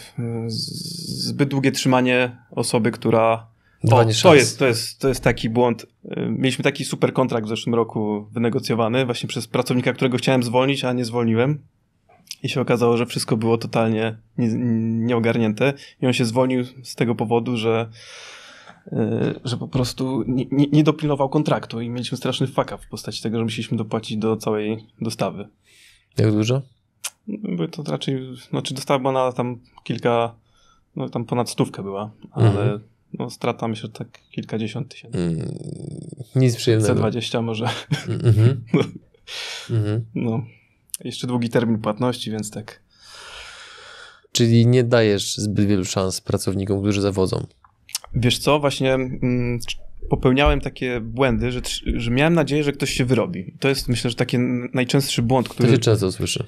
zbyt długie trzymanie osoby, która. O, to, jest, to, jest, to jest taki błąd. Y, mieliśmy taki super kontrakt w zeszłym roku wynegocjowany właśnie przez pracownika, którego chciałem zwolnić, a nie zwolniłem. I się okazało, że wszystko było totalnie nieogarnięte. I on się zwolnił z tego powodu, że, y, że po prostu nie, nie, nie dopilnował kontraktu i mieliśmy straszny faka w postaci tego, że musieliśmy dopłacić do całej dostawy. Jak dużo? Były to raczej, znaczy dostała ona tam kilka, no tam ponad stówkę była, ale mhm. no strata myślę, że tak kilkadziesiąt tysięcy. Mm, nic przyjemnego. 20 może. Mhm. no. Mhm. no. Jeszcze długi termin płatności, więc tak. Czyli nie dajesz zbyt wielu szans pracownikom, którzy zawodzą. Wiesz co, właśnie mm, popełniałem takie błędy, że, że miałem nadzieję, że ktoś się wyrobi. To jest myślę, że taki najczęstszy błąd, który. To się często słyszy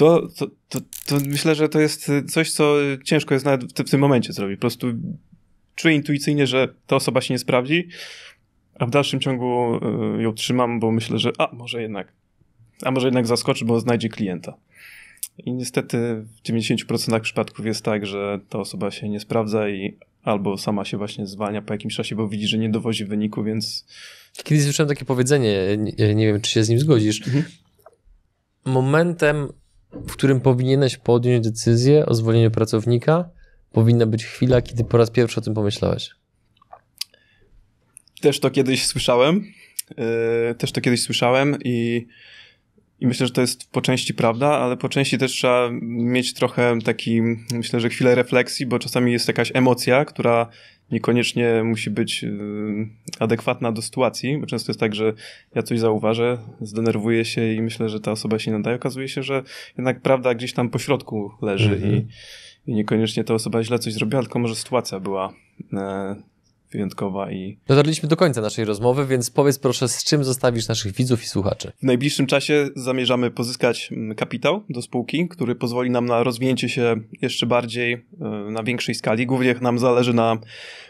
to, to, to, to myślę, że to jest coś, co ciężko jest nawet w, w tym momencie zrobić. Po prostu czuję intuicyjnie, że ta osoba się nie sprawdzi, a w dalszym ciągu e, ją trzymam, bo myślę, że a może jednak, a może jednak zaskoczy, bo znajdzie klienta. I niestety w 90% przypadków jest tak, że ta osoba się nie sprawdza i albo sama się właśnie zwalnia po jakimś czasie, bo widzi, że nie dowozi wyniku, więc. Kiedyś słyszałem takie powiedzenie, nie, nie wiem, czy się z nim zgodzisz. Mhm. Momentem w którym powinieneś podjąć decyzję o zwolnieniu pracownika, powinna być chwila, kiedy po raz pierwszy o tym pomyślałeś. Też to kiedyś słyszałem. Yy, też to kiedyś słyszałem i, i myślę, że to jest po części prawda, ale po części też trzeba mieć trochę taki, myślę, że chwilę refleksji, bo czasami jest jakaś emocja, która niekoniecznie musi być y, adekwatna do sytuacji, bo często jest tak, że ja coś zauważę, zdenerwuję się i myślę, że ta osoba się nadaje. Okazuje się, że jednak prawda gdzieś tam po środku leży mhm. i, i niekoniecznie ta osoba źle coś zrobiła, tylko może sytuacja była e, wyjątkowa i... Dotarliśmy do końca naszej rozmowy, więc powiedz proszę, z czym zostawisz naszych widzów i słuchaczy? W najbliższym czasie zamierzamy pozyskać mm, kapitał do spółki, który pozwoli nam na rozwinięcie się jeszcze bardziej e, na większej skali. Głównie nam zależy na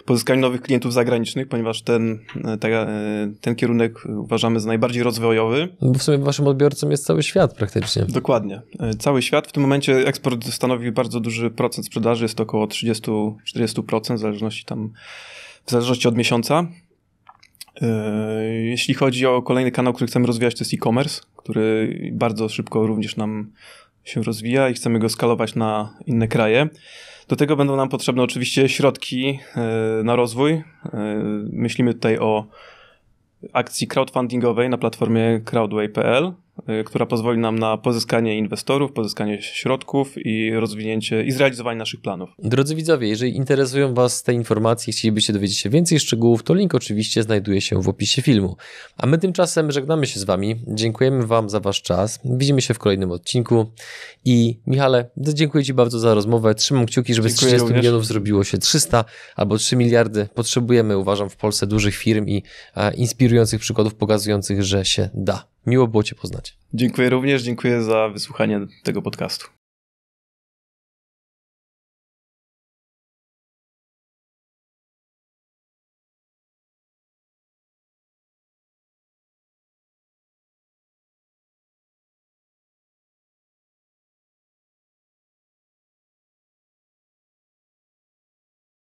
pozyskaniu nowych klientów zagranicznych, ponieważ ten, te, e, ten kierunek uważamy za najbardziej rozwojowy. No bo w sumie waszym odbiorcą jest cały świat praktycznie. Dokładnie. E, cały świat. W tym momencie eksport stanowi bardzo duży procent sprzedaży, jest to około 30-40%, w zależności tam w zależności od miesiąca. E, jeśli chodzi o kolejny kanał, który chcemy rozwijać, to jest e-commerce, który bardzo szybko również nam się rozwija i chcemy go skalować na inne kraje. Do tego będą nam potrzebne oczywiście środki e, na rozwój. E, myślimy tutaj o akcji crowdfundingowej na platformie crowdway.pl, Y, która pozwoli nam na pozyskanie inwestorów, pozyskanie środków i rozwinięcie i zrealizowanie naszych planów. Drodzy widzowie, jeżeli interesują Was te informacje, chcielibyście dowiedzieć się więcej szczegółów, to link oczywiście znajduje się w opisie filmu. A my tymczasem żegnamy się z Wami. Dziękujemy Wam za Wasz czas. Widzimy się w kolejnym odcinku. I Michale, dziękuję Ci bardzo za rozmowę. Trzymam kciuki, żeby dziękuję z 30 również. milionów zrobiło się 300 albo 3 miliardy. Potrzebujemy, uważam, w Polsce dużych firm i e, inspirujących przykładów pokazujących, że się da. Miło było Cię poznać. Dziękuję również, dziękuję za wysłuchanie tego podcastu.